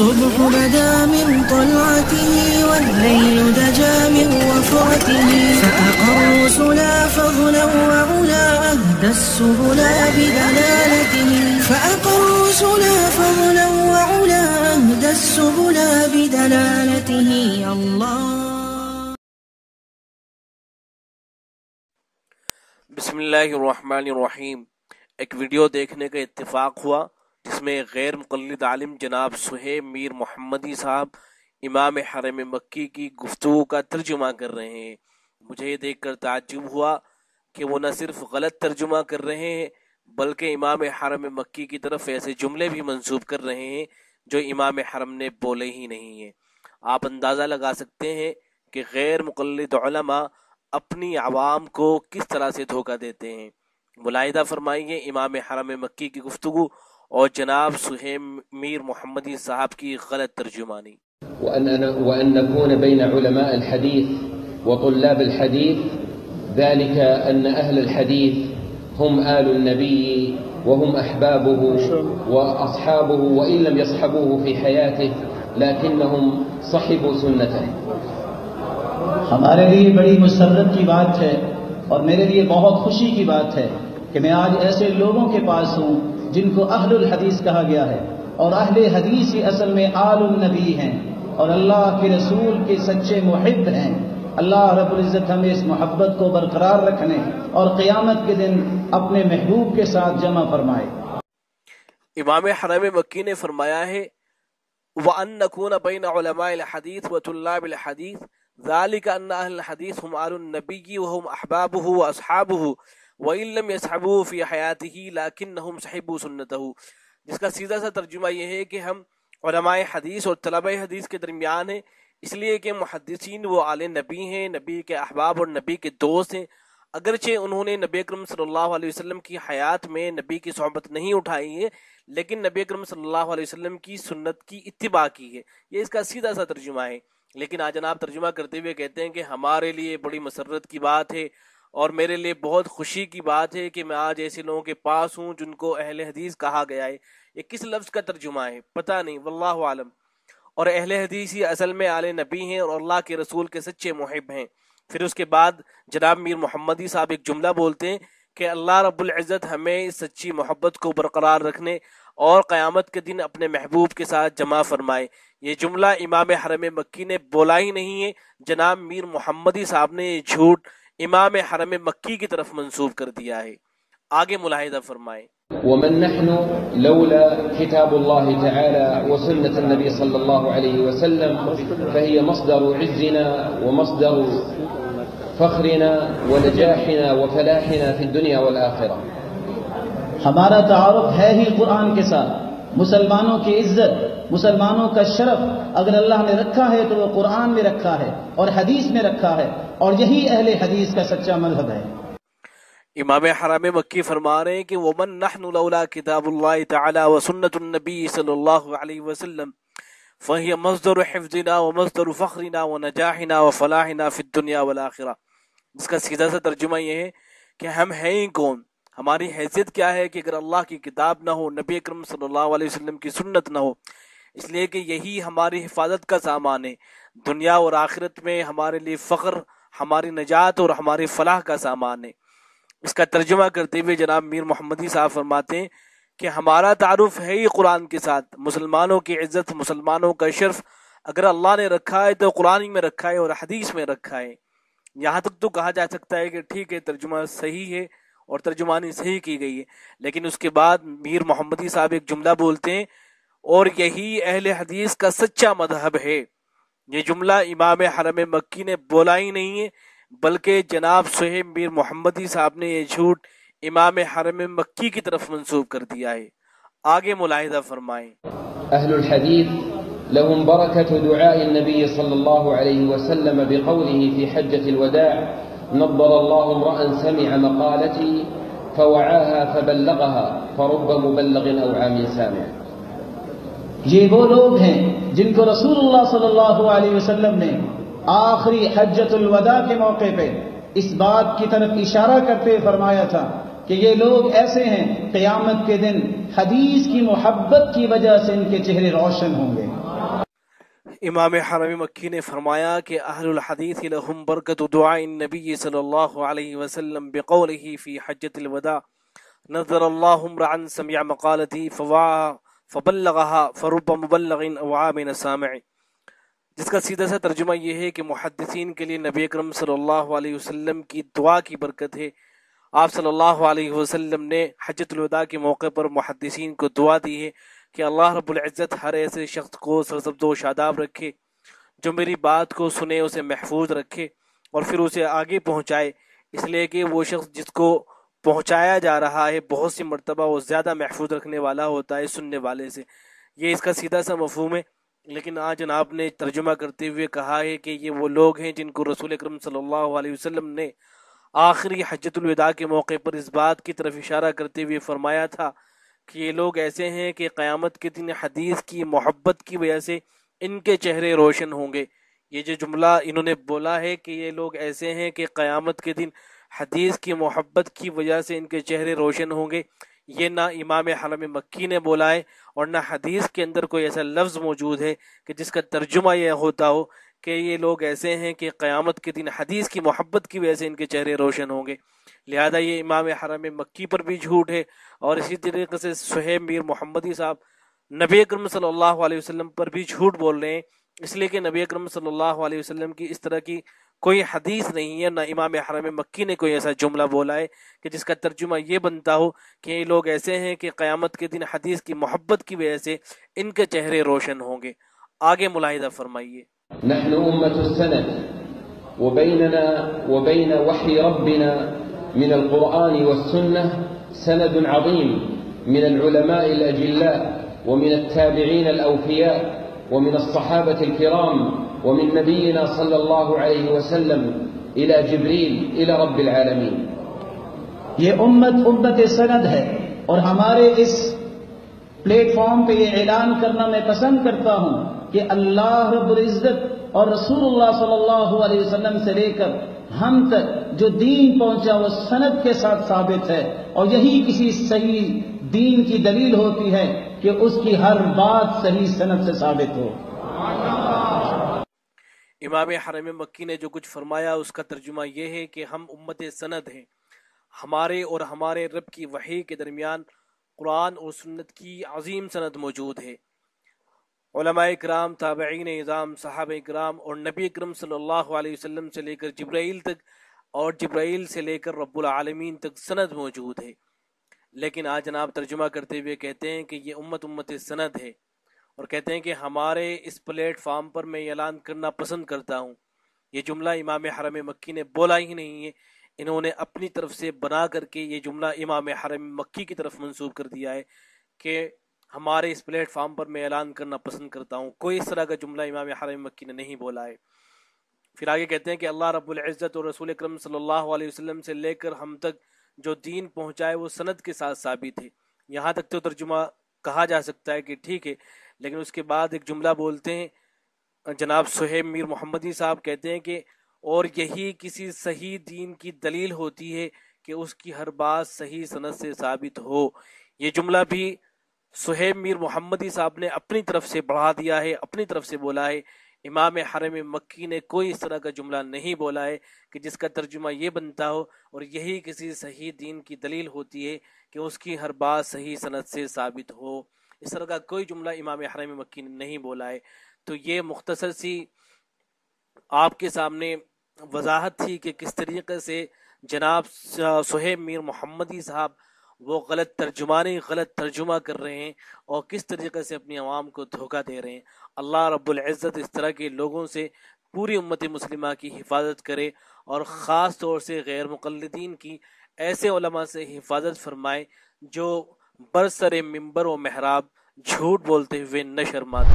الصبح بدا من طلعته والليل دجا من وفرته فأقر رسلا فضلا وعلا أهدى السبلا بدلالته فأقر رسلا فضلا وعلا أهدى السبلا بدلالته الله بسم الله الرحمن الرحيم ایک ویڈیو دیکھنے کا اتفاق ہوا جس میں غیر مقلد عالم جناب سہیب میر محمدی صاحب امام حرم مکی کی گفتگو کا ترجمہ کر رہے ہیں مجھے یہ دیکھ کر تعجب ہوا کہ وہ نہ صرف غلط ترجمہ کر رہے ہیں بلکہ امام حرم مکی کی طرف ایسے جملے بھی منسوب کر رہے ہیں جو امام حرم نے بولے ہی نہیں ہیں آپ اندازہ لگا سکتے ہیں کہ غیر مقلد علماء اپنی عوام کو کس طرح سے دھوکہ دیتے ہیں ملاحدہ فرمائیے امام حرم مکی کی گفتگو اور جناب سہیم میر محمدی صاحب کی غلط ترجمانی وأن, وأن نكون بين علماء الحديث وطلاب الحديث ذلك أن أهل الحديث هم آل النبي وهم أحبابه وأصحابه وإن لم يصحبوه في حياته لكنهم صحبوا سنته ہمارے लिए بڑی मुसरत کی بات ہے اور میرے लिए بہت خوشی کی بات ہے کہ میں آج ایسے لوگوں کے پاس ہوں جن کو اہل الحدیث کہا گیا ہے اور اہل حدیث ہی اصل میں آل النبی ہیں اور اللہ کے رسول کے سچے محب ہیں اللہ رب العزت ہمیں اس محبت کو برقرار رکھنے اور قیامت کے دن اپنے محبوب کے ساتھ جمع فرمائے امام حرم مکی نے فرمایا ہے وَأَن نَكُونَ بَيْنَ عُلَمَاءِ الْحَدِيثِ وَتُلَّابِ الْحَدِيثِ ذَلِكَ أَنَّ أَهْلَ الْحَدِيثِ هُمْ آلُ النَّبِيِّ وَهُمْ أَحْبَابُهُ وَأَصْحَابُهُ وَإِلَّمْ يَسْحَبُوا فِي حَيَاتِهِ یا حیات ہی لاکن سنت جس کا سیدھا سا ترجمہ یہ ہے کہ ہم علماء حدیث اور طلباء حدیث کے درمیان ہیں اس لیے کہ محدثین وہ آل نبی ہیں نبی کے احباب اور نبی کے دوست ہیں اگرچہ انہوں نے نبی اکرم صلی اللہ علیہ وسلم کی حیات میں نبی کی صحبت نہیں اٹھائی ہے لیکن نبی اکرم صلی اللہ علیہ وسلم کی سنت کی اتباع کی ہے یہ اس کا سیدھا سا ترجمہ ہے لیکن آج جناب ترجمہ کرتے ہوئے کہتے ہیں کہ ہمارے لیے بڑی مسرت کی بات ہے اور میرے لیے بہت خوشی کی بات ہے کہ میں آج ایسے لوگوں کے پاس ہوں جن کو اہل حدیث کہا گیا ہے یہ کس لفظ کا ترجمہ ہے پتہ نہیں واللہ عالم اور اہل حدیث ہی اصل میں آل نبی ہیں اور اللہ کے رسول کے سچے محب ہیں پھر اس کے بعد جناب میر محمدی صاحب ایک جملہ بولتے ہیں کہ اللہ رب العزت ہمیں اس سچی محبت کو برقرار رکھنے اور قیامت کے دن اپنے محبوب کے ساتھ جمع فرمائے یہ جملہ امام حرم مکی نے بولا ہی نہیں ہے جناب میر محمدی صاحب نے یہ جھوٹ امام حرم مکی کی طرف منصوب کر دیا ہے آگے ملاحظہ فرمائیں ومن نحن لولا كتاب الله تعالى وسنة النبي صلى الله عليه وسلم فهي مصدر عزنا ومصدر فخرنا ونجاحنا وفلاحنا في الدنيا والآخرة ہمارا تعارف ہے ہی قرآن کے ساتھ مسلمانوں کی عزت مسلمانوں کا شرف اگر اللہ نے رکھا ہے تو وہ قرآن میں رکھا ہے اور حدیث میں رکھا ہے اور یہی اہل حدیث کا سچا مذہب ہے امام حرام مکی فرما رہے ہیں کہ ومن نحن لولا کتاب اللہ تعالی و سنت النبی صلی اللہ علیہ وسلم فہی مصدر حفظنا و مصدر فخرنا و نجاحنا و فلاحنا فی الدنیا والآخرہ اس کا سیدھا سا ترجمہ یہ ہے کہ ہم ہیں ہی کون ہماری حیثیت کیا ہے کہ اگر اللہ کی کتاب نہ ہو نبی اکرم صلی اللہ علیہ وسلم کی سنت نہ ہو اس لیے کہ یہی ہماری حفاظت کا سامان ہے دنیا اور آخرت میں ہمارے لیے فخر ہماری نجات اور ہماری فلاح کا سامان ہے اس کا ترجمہ کرتے ہوئے جناب میر محمدی صاحب فرماتے ہیں کہ ہمارا تعارف ہے ہی قرآن کے ساتھ مسلمانوں کی عزت مسلمانوں کا شرف اگر اللہ نے رکھا ہے تو قرآن میں رکھا ہے اور حدیث میں رکھا ہے یہاں تک تو کہا جا سکتا ہے کہ ٹھیک ہے ترجمہ صحیح ہے اور ترجمانی صحیح کی گئی ہے لیکن اس کے بعد میر محمدی صاحب ایک جملہ بولتے ہیں اور یہی اہل حدیث کا سچا مذہب ہے یہ جملہ امام حرم مکی نے بولا ہی نہیں ہے بلکہ جناب سہیب میر محمدی صاحب نے یہ جھوٹ امام حرم مکی کی طرف منصوب کر دیا ہے آگے ملاحظہ فرمائیں اہل الحدیث لهم برکت دعاء النبی صلی اللہ علیہ وسلم بقوله في حجت الوداع نبر اللہ امرأا سمع مقالتی فوعاها فبلغها فرب مبلغ او عام سامع یہ وہ لوگ ہیں جن کو رسول اللہ صلی اللہ علیہ وسلم نے آخری حجت الوداع کے موقع پہ اس بات کی طرف اشارہ کرتے فرمایا تھا کہ یہ لوگ ایسے ہیں قیامت کے دن حدیث کی محبت کی وجہ سے ان کے چہرے روشن ہوں گے امام حرم مکی نے فرمایا کہ اہل الحدیث لہم برکت دعا النبی صلی اللہ علیہ وسلم بقوله فی حجت الوداع نظر اللہم رعن سمع مقالتی فواہ فبلغها مبلغ اللغا سامع جس کا سیدھا سا ترجمہ یہ ہے کہ محدثین کے لیے نبی اکرم صلی اللہ علیہ وسلم کی دعا کی برکت ہے آپ صلی اللہ علیہ وسلم نے حجت الوداع کے موقع پر محدثین کو دعا دی ہے کہ اللہ رب العزت ہر ایسے شخص کو سرسبز و شاداب رکھے جو میری بات کو سنے اسے محفوظ رکھے اور پھر اسے آگے پہنچائے اس لیے کہ وہ شخص جس کو پہنچایا جا رہا ہے بہت سی مرتبہ وہ زیادہ محفوظ رکھنے والا ہوتا ہے سننے والے سے یہ اس کا سیدھا سا مفہوم ہے لیکن آج جناب نے ترجمہ کرتے ہوئے کہا ہے کہ یہ وہ لوگ ہیں جن کو رسول اکرم صلی اللہ علیہ وسلم نے آخری حجت الوداع کے موقع پر اس بات کی طرف اشارہ کرتے ہوئے فرمایا تھا کہ یہ لوگ ایسے ہیں کہ قیامت کے دن حدیث کی محبت کی وجہ سے ان کے چہرے روشن ہوں گے یہ جو جملہ انہوں نے بولا ہے کہ یہ لوگ ایسے ہیں کہ قیامت کے دن حدیث کی محبت کی وجہ سے ان کے چہرے روشن ہوں گے یہ نہ امام حرم مکی نے بولا ہے اور نہ حدیث کے اندر کوئی ایسا لفظ موجود ہے کہ جس کا ترجمہ یہ ہوتا ہو کہ یہ لوگ ایسے ہیں کہ قیامت کے دن حدیث کی محبت کی وجہ سے ان کے چہرے روشن ہوں گے لہذا یہ امام حرم مکی پر بھی جھوٹ ہے اور اسی طریقے سے سہیب میر محمدی صاحب نبی اکرم صلی اللہ علیہ وسلم پر بھی جھوٹ بول رہے ہیں اس لیے کہ نبی اکرم صلی اللہ علیہ وسلم کی اس طرح کی کوئی حدیث نہیں ہے نہ امام حرم مکی نے کوئی ایسا جملہ بولا ہے کہ جس کا ترجمہ یہ بنتا ہو کہ یہ لوگ ایسے ہیں کہ قیامت کے دن حدیث کی محبت کی وجہ سے ان کے چہرے روشن ہوں گے آگے ملاحظہ فرمائیے نحن امت السند وبيننا وبين وحي ربنا من القرآن والسنة سند عظيم من العلماء الأجلاء ومن التابعين الأوفياء ومن الصحابة الكرام ومن نبينا صلى الله علیه وسلم جبريل رب العالمين یہ امت امت سند ہے اور ہمارے اس پلیٹ فارم پہ یہ اعلان کرنا میں پسند کرتا ہوں کہ اللہ رب العزت اور رسول اللہ صلی اللہ علیہ وسلم سے لے کر ہم تک جو دین پہنچا وہ سند کے ساتھ ثابت ہے اور یہی کسی صحیح دین کی دلیل ہوتی ہے کہ اس کی ہر بات صحیح سند سے ثابت ہو امام حرم مکی نے جو کچھ فرمایا اس کا ترجمہ یہ ہے کہ ہم امت سند ہیں ہمارے اور ہمارے رب کی وحی کے درمیان قرآن اور سنت کی عظیم سند موجود ہے علماء اکرام تابعین عین نظام اکرام اور نبی اکرم صلی اللہ علیہ وسلم سے لے کر جبرائیل تک اور جبرائیل سے لے کر رب العالمین تک سند موجود ہے لیکن آج جناب ترجمہ کرتے ہوئے کہتے ہیں کہ یہ امت امت سند ہے اور کہتے ہیں کہ ہمارے اس پلیٹ فارم پر میں اعلان کرنا پسند کرتا ہوں یہ جملہ امام حرم مکی نے بولا ہی نہیں ہے انہوں نے اپنی طرف سے بنا کر کے یہ جملہ امام حرم مکی کی طرف منسوب کر دیا ہے کہ ہمارے اس پلیٹ فارم پر میں اعلان کرنا پسند کرتا ہوں کوئی اس طرح کا جملہ امام حرم مکی نے نہیں بولا ہے پھر آگے کہتے ہیں کہ اللہ رب العزت اور رسول اکرم صلی اللہ علیہ وسلم سے لے کر ہم تک جو دین پہنچائے وہ سند کے ساتھ ثابت ہے یہاں تک تو ترجمہ کہا جا سکتا ہے کہ ٹھیک ہے لیکن اس کے بعد ایک جملہ بولتے ہیں جناب سہیب میر محمدی صاحب کہتے ہیں کہ اور یہی کسی صحیح دین کی دلیل ہوتی ہے کہ اس کی ہر بات صحیح صنعت سے ثابت ہو یہ جملہ بھی سہیب میر محمدی صاحب نے اپنی طرف سے بڑھا دیا ہے اپنی طرف سے بولا ہے امام حرم مکی نے کوئی اس طرح کا جملہ نہیں بولا ہے کہ جس کا ترجمہ یہ بنتا ہو اور یہی کسی صحیح دین کی دلیل ہوتی ہے کہ اس کی ہر بات صحیح صنعت سے ثابت ہو اس طرح کا کوئی جملہ امام حرم مکی نے نہیں بولا ہے تو یہ مختصر سی آپ کے سامنے وضاحت تھی کہ کس طریقے سے جناب سہیب میر محمدی صاحب وہ غلط ترجمانی غلط ترجمہ کر رہے ہیں اور کس طریقے سے اپنی عوام کو دھوکہ دے رہے ہیں اللہ رب العزت اس طرح کے لوگوں سے پوری امت مسلمہ کی حفاظت کرے اور خاص طور سے غیر مقلدین کی ایسے علماء سے حفاظت فرمائے جو برسر ممبر و محراب جھوٹ بولتے ہوئے نہ شرماتے